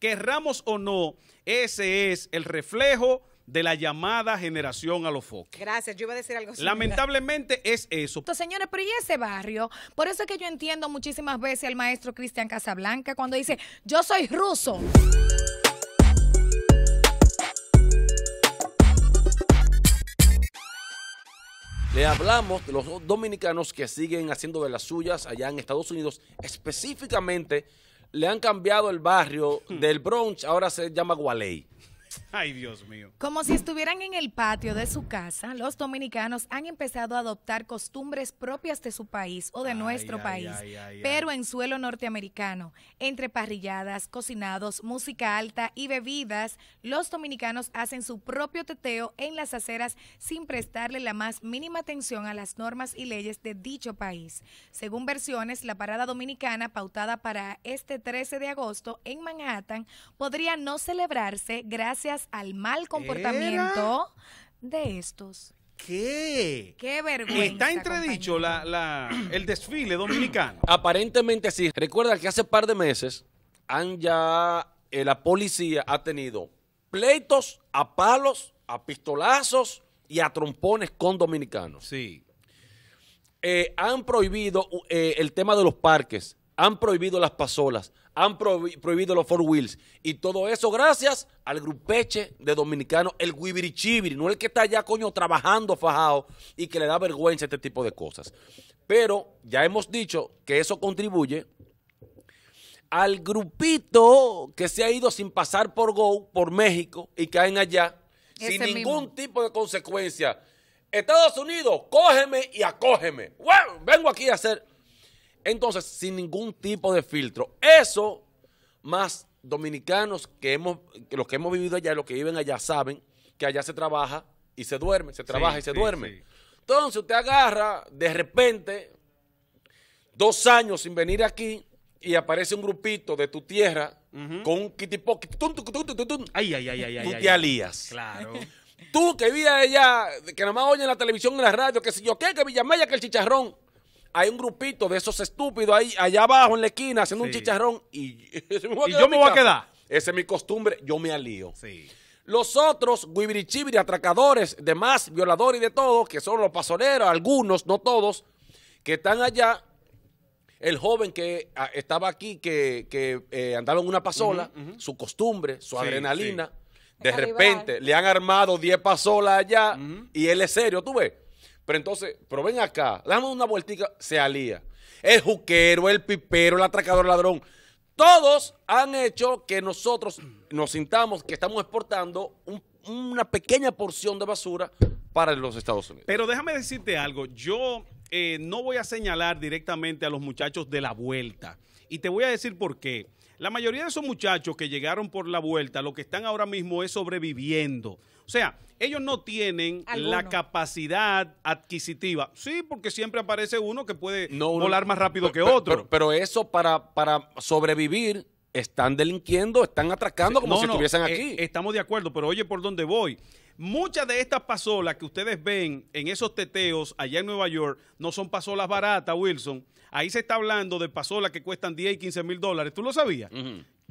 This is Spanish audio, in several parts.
Querramos o no, ese es el reflejo de la llamada generación a los foques. Gracias, yo iba a decir algo. Similar. Lamentablemente es eso. señores, pero ¿y ese barrio? Por eso es que yo entiendo muchísimas veces al maestro Cristian Casablanca cuando dice, yo soy ruso. Le hablamos de los dominicanos que siguen haciendo de las suyas allá en Estados Unidos, específicamente le han cambiado el barrio hmm. del Bronx, ahora se llama Gualey. Ay, Dios mío. Como si estuvieran en el patio de su casa, los dominicanos han empezado a adoptar costumbres propias de su país o de nuestro país, pero en suelo norteamericano. Entre parrilladas, cocinados, música alta y bebidas, los dominicanos hacen su propio teteo en las aceras sin prestarle la más mínima atención a las normas y leyes de dicho país. Según versiones, la parada dominicana pautada para este 13 de agosto en Manhattan podría no celebrarse gracias al mal comportamiento de estos. ¿Qué? Qué vergüenza. Está entredicho el desfile dominicano. Aparentemente sí. Recuerda que hace par de meses han ya eh, la policía ha tenido pleitos a palos, a pistolazos y a trompones con dominicanos. Sí. Eh, han prohibido eh, el tema de los parques han prohibido las pasolas, han prohibido los four wheels. Y todo eso gracias al grupeche de dominicanos, el guibirichibiri, no el que está allá, coño, trabajando fajado y que le da vergüenza este tipo de cosas. Pero ya hemos dicho que eso contribuye al grupito que se ha ido sin pasar por Go, por México, y caen allá sin ningún tipo de consecuencia. Estados Unidos, cógeme y acógeme. vengo aquí a hacer entonces, sin ningún tipo de filtro. Eso, más dominicanos que hemos, los que hemos vivido allá, los que viven allá, saben que allá se trabaja y se duerme, se trabaja y se duerme. Entonces, usted agarra de repente dos años sin venir aquí y aparece un grupito de tu tierra con un kitipo, ay, ay, ay, ay, tú te alías. Claro. Tú que vives allá, que nada más en la televisión en la radio, que si yo qué, que Villamaya, que el chicharrón hay un grupito de esos estúpidos ahí, allá abajo en la esquina haciendo un chicharrón y, yo me voy a quedar. Esa es mi costumbre, yo me alío. Sí. Los otros, guibirichibiri, atracadores, demás, violadores y de todo, que son los pasoleros, algunos, no todos, que están allá. El joven que ah, estaba aquí, que, eh, andaba en una pasola, su costumbre, su adrenalina, de repente le han armado 10 pasolas allá y él es serio, tú ves. Pero entonces, pero ven acá, damos una vueltica, se alía. El juquero, el pipero, el atracador, ladrón. Todos han hecho que nosotros nos sintamos que estamos exportando una pequeña porción de basura para los Estados Unidos. Pero déjame decirte algo. Yo eh, no voy a señalar directamente a los muchachos de la vuelta. Y te voy a decir por qué. La mayoría de esos muchachos que llegaron por la vuelta, lo que están ahora mismo es sobreviviendo. O sea, ellos no tienen la capacidad adquisitiva. Sí, porque siempre aparece uno que puede volar más rápido que otro. Pero, eso para, para sobrevivir están delinquiendo, están atracando como si estuviesen eh, aquí. estamos de acuerdo, pero oye por dónde voy. Muchas de estas pasolas que ustedes ven en esos teteos allá en Nueva York no son pasolas baratas, Wilson. Ahí se está hablando de pasolas que cuestan 10 y 15 mil dólares. ¿Tú lo sabías?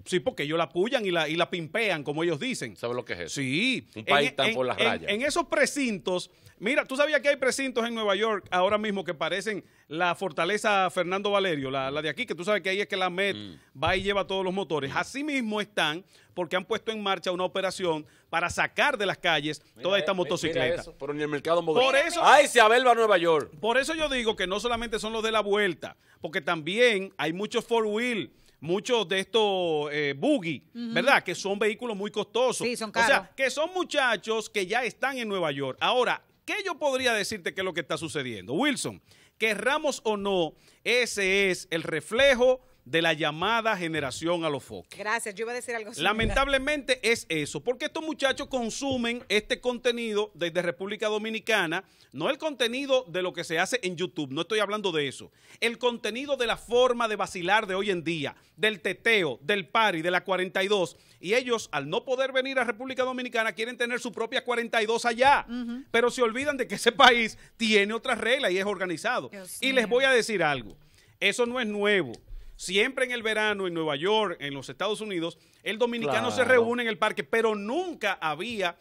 Sí, porque ellos la apoyan y la, y pimpean, como ellos dicen. ¿Sabes lo que es eso? Sí. Un país e- tan por las rayas. En, esos precintos, mira, tú sabías que hay precintos en Nueva York ahora mismo que parecen la fortaleza Fernando Valerio, la, de aquí, que tú sabes que ahí es que la MED mm. va y lleva todos los motores. Mm. Así mismo están porque han puesto en marcha una operación para sacar de las calles toda esta motocicleta. Eso, pero ni el mercado moderno. Por eso, ¡Ay, se abelva Nueva York! Por eso yo digo que no solamente son los de la vuelta, porque también hay muchos four-wheel muchos de estos eh, buggy, ¿verdad? Que son vehículos muy costosos. Sí, son caros. O sea, que son muchachos que ya están en Nueva York. Ahora, ¿qué yo podría decirte que es lo que está sucediendo? Wilson, Ramos o no, ese es el reflejo de la llamada generación a los focos Gracias, yo iba a decir algo. Similar. Lamentablemente es eso, porque estos muchachos consumen este contenido desde República Dominicana, no el contenido de lo que se hace en YouTube, no estoy hablando de eso, el contenido de la forma de vacilar de hoy en día, del teteo, del party, de la 42, y ellos al no poder venir a República Dominicana quieren tener su propia 42 allá, pero se olvidan de que ese país tiene otras reglas y es organizado. y les voy a decir algo, eso no es nuevo. Siempre en el verano en Nueva York, en los Estados Unidos, el dominicano se reúne en el parque, pero nunca había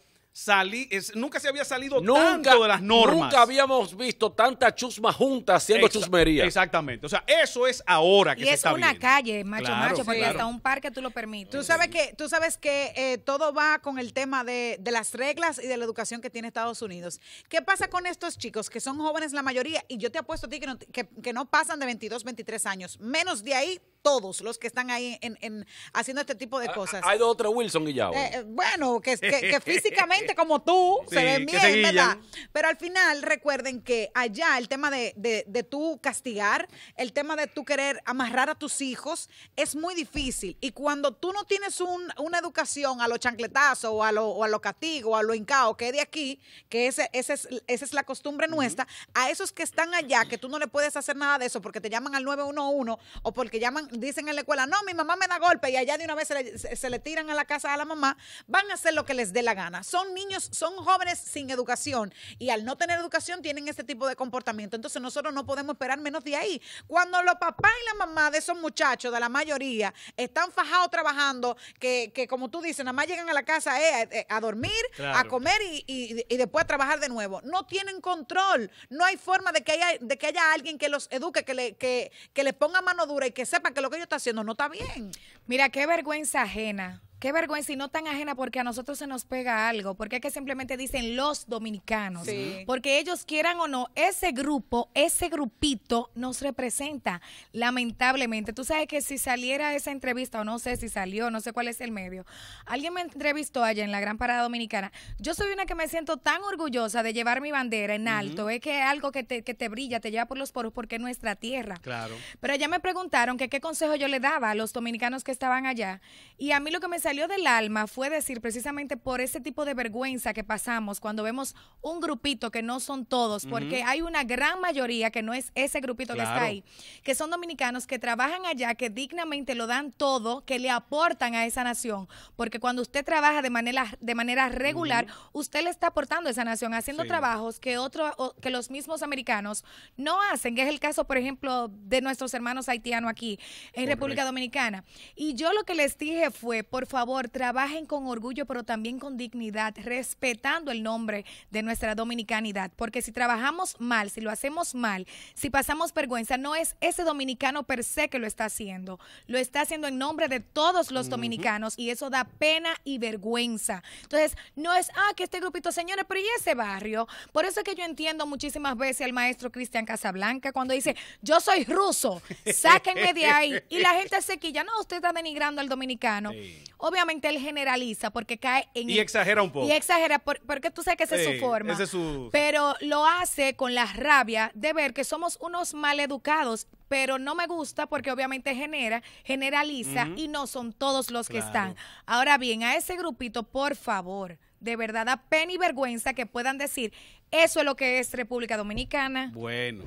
es, nunca se había salido tanto de las normas. Nunca habíamos visto tanta chusma junta haciendo chusmería. Exactamente. O sea, eso es ahora que y es una calle, macho, macho, porque hasta un parque tú lo permites. Tú sabes que, tú sabes que eh, todo va con el tema de, las reglas y de la educación que tiene Estados Unidos. ¿Qué pasa con estos chicos que son jóvenes la mayoría? Y yo te apuesto a ti que no, que no pasan de 22, 23 años. Menos de ahí todos los que están ahí en, haciendo este tipo de ah, cosas. Hay otro Wilson Guillao. Eh, eh, bueno, que, físicamente como tú se ven bien, ¿verdad? Pero al final recuerden que allá el tema de, de, tú castigar, el tema de tú querer amarrar a tus hijos es muy difícil. Y cuando tú no tienes una educación a los chancletazo o a lo castigo a lo hincao que es de aquí, que ese, ese esa es la costumbre nuestra, a esos que están allá, que tú no le puedes hacer nada de eso porque te llaman al 911 o porque llaman dicen en la escuela, no, mi mamá me da golpe y allá de una vez se le, tiran a la casa a la mamá, van a hacer lo que les dé la gana. Son niños, son jóvenes sin educación y al no tener educación tienen este tipo de comportamiento. Entonces nosotros no podemos esperar menos de ahí. Cuando los papás y la mamá de esos muchachos, de la mayoría, están fajados trabajando, que, que como tú dices, nada más llegan a la casa eh, eh, eh, a, dormir, a comer y, y, después a trabajar de nuevo. No tienen control, no hay forma de que haya, de que haya alguien que los eduque, que le, que, que le ponga mano dura y que sepa que lo que ella está haciendo no está bien. Mira, qué vergüenza ajena Qué vergüenza y no tan ajena porque a nosotros se nos pega algo, porque es que simplemente dicen los dominicanos, porque ellos quieran o no, ese grupo, ese grupito nos representa, lamentablemente. Tú sabes que si saliera esa entrevista, o no sé si salió, no sé cuál es el medio, alguien me entrevistó allá en la Gran Parada Dominicana, yo soy una que me siento tan orgullosa de llevar mi bandera en alto, es que es algo que te, que te brilla, te lleva por los poros porque es nuestra tierra. Claro. Pero allá me preguntaron que qué consejo yo le daba a los dominicanos que estaban allá y a mí lo que me salió del alma fue decir precisamente por ese tipo de vergüenza que pasamos cuando vemos un grupito que no son todos, porque hay una gran mayoría que no es ese grupito que está ahí, que son dominicanos que trabajan allá, que dignamente lo dan todo, que le aportan a esa nación, porque cuando usted trabaja de manera, de manera regular, usted le está aportando a esa nación, haciendo trabajos que, otros que los mismos americanos no hacen, que es el caso, por ejemplo, de nuestros hermanos haitianos aquí en República Dominicana. Y yo lo que les dije fue, por favor, favor, trabajen con orgullo, pero también con dignidad, respetando el nombre de nuestra dominicanidad, porque si trabajamos mal, si lo hacemos mal, si pasamos vergüenza, no es ese dominicano per se que lo está haciendo, lo está haciendo en nombre de todos los dominicanos y eso da pena y vergüenza. Entonces, no es, ah, que este grupito, señores, pero ¿y ese barrio? Por eso es que yo entiendo muchísimas veces al maestro Cristian Casablanca cuando dice, yo soy ruso, sáquenme de ahí. Y la gente se quilla, no, usted está denigrando al dominicano. Obviamente él generaliza porque cae en... Y exagera un poco. Y exagera porque tú sabes que esa es su forma. es su... Pero lo hace con la rabia de ver que somos unos maleducados pero no me gusta porque obviamente genera, generaliza y no son todos los que están. Ahora bien, a ese grupito, por favor, de verdad da pena y vergüenza que puedan decir, eso es lo que es República Dominicana. Bueno.